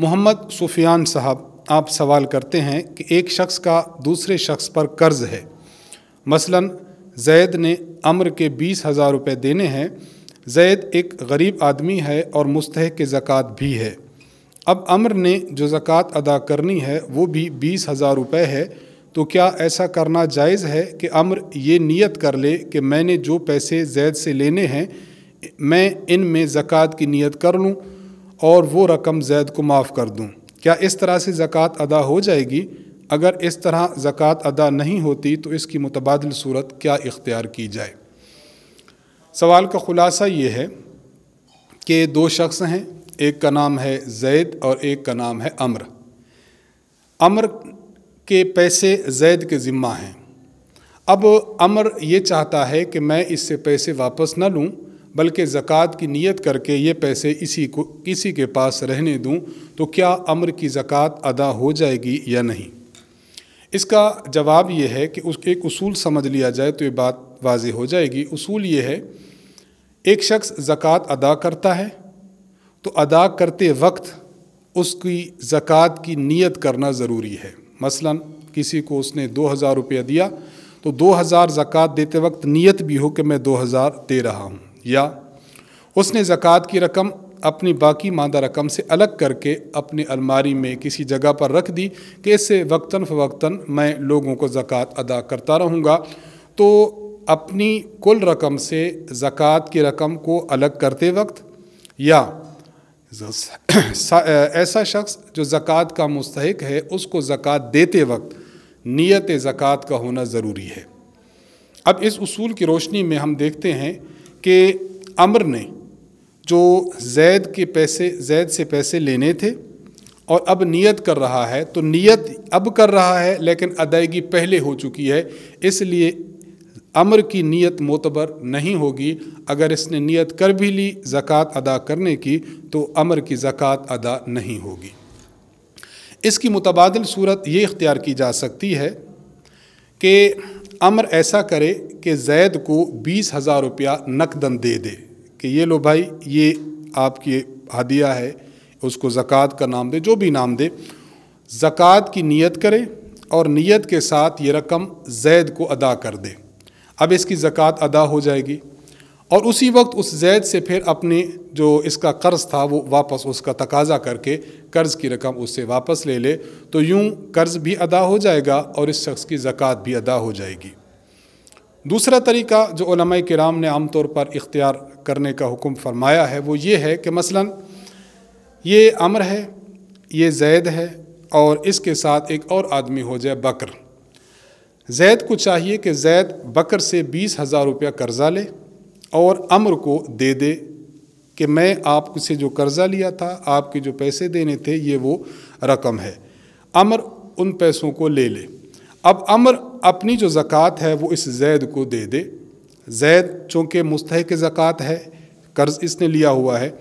मोहम्मद सुफियान साहब आप सवाल करते हैं कि एक शख्स का दूसरे शख्स पर कर्ज़ है मसलन जैद ने अम्र के बीस हज़ार रुपये देने हैं जैद एक गरीब आदमी है और मुस्तक ज़क़़त भी है अब अम्र ने जो ज़क़़त अदा करनी है वो भी बीस हज़ार रुपये है तो क्या ऐसा करना जायज़ है कि अम्र ये नियत कर ले कि मैंने जो पैसे जैद से लेने हैं मैं इन में ज़क़़त की नियत कर लूँ और वो रकम जैद को माफ़ कर दूँ क्या इस तरह से ज़क़़त अदा हो जाएगी अगर इस तरह ज़क़़त अदा नहीं होती तो इसकी मुतबादल सूरत क्या इख्तियार की जाए सवाल का ख़ुलासा ये है कि दो शख्स हैं एक का नाम है जैद और एक का नाम है अम्र अम्र के पैसे जैद के ज़िम्मा हैं अब अमर ये चाहता है कि मैं इससे पैसे वापस न लूँ बल्कि ज़क़़त की नीयत करके ये पैसे इसी को किसी के पास रहने दूँ तो क्या अम्र की ज़क़़त अदा हो जाएगी या नहीं इसका जवाब ये है कि उस एक उसूल समझ लिया जाए तो ये बात वाज हो जाएगी उसूल ये है एक शख्स ज़क़़त अदा करता है तो अदा करते वक्त उसकी ज़क़़त की नीयत करना ज़रूरी है मसलन किसी को उसने दो हज़ार रुपया दिया तो दो हज़ार ज़क़़त देते वक्त नीयत भी हो कि मैं दो हज़ार दे रहा हूँ या उसने ज़क़़त की रकम अपनी बाकी मादा रकम से अलग करके अपनी अलमारी में किसी जगह पर रख दी कि इससे वक्ता फ़वक्ता मैं लोगों को ज़क़़त अदा करता रहूँगा तो अपनी कुल रकम से ज़क़़त की रकम को अलग करते वक्त या ऐसा शख्स जो ज़क़़त का मुस्तक है उसको ज़क़़त देते वक्त नीयत ज़क़़त का होना ज़रूरी है अब इस असूल की रोशनी में हम देखते हैं कि अमर ने जो जैद के पैसे जैद से पैसे लेने थे और अब नियत कर रहा है तो नियत अब कर रहा है लेकिन अदायगी पहले हो चुकी है इसलिए अमर की नियत मोतबर नहीं होगी अगर इसने नियत कर भी ली ज़क़़त अदा करने की तो अमर की ज़क़़त अदा नहीं होगी इसकी मुतबादल सूरत ये इख्तियार की जा सकती है कि अमर ऐसा करे कि जैद को बीस हज़ार रुपया नकदन दे दे कि ये लो भाई ये आपकी हदिया है उसको ज़क़़त का नाम दे जो भी नाम दे ज़क़़त की नीयत करे और नीयत के साथ ये रकम जैद को अदा कर दे अब इसकी ज़क़़त अदा हो जाएगी और उसी वक्त उस जैद से फिर अपने जो इसका कर्ज़ था वो वापस उसका तकाजा करके कर्ज़ की रकम उससे वापस ले ले तो यूँ कर्ज़ भी अदा हो जाएगा और इस शख्स की ज़क़़त भी अदा हो जाएगी दूसरा तरीका जो ओलमा कराम ने आम तौर पर इख्तियार करने का हुक्म फरमाया है वो ये है कि मसलन ये अमर है ये जैद है और इसके साथ एक और आदमी हो जाए बकर जैद को चाहिए कि जैद बकर से बीस हज़ार रुपया कर्ज़ा ले और अमर को दे दे कि मैं आपसे जो कर्ज़ा लिया था आपके जो पैसे देने थे ये वो रकम है अमर उन पैसों को ले ले अब अमर अपनी जो ज़क़़त है वो इस जैद को दे दे जैद चूँकि मुस्तक ज़क़़त है कर्ज़ इसने लिया हुआ है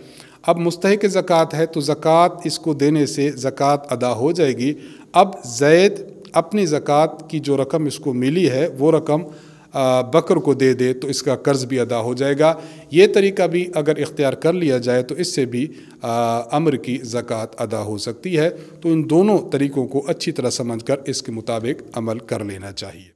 अब मुस्तक ज़क़़त है तो ज़क़़त इसको देने से ज़क़़त अदा हो जाएगी अब जैद अपनी ज़क़़त की जो रकम इसको मिली है वो रकम बकर को दे दे तो इसका कर्ज़ भी अदा हो जाएगा ये तरीका भी अगर इख्तियार कर लिया जाए तो इससे भी अम्र की ज़क़़त अदा हो सकती है तो इन दोनों तरीक़ों को अच्छी तरह समझ कर इसके मुताबिक अमल कर लेना चाहिए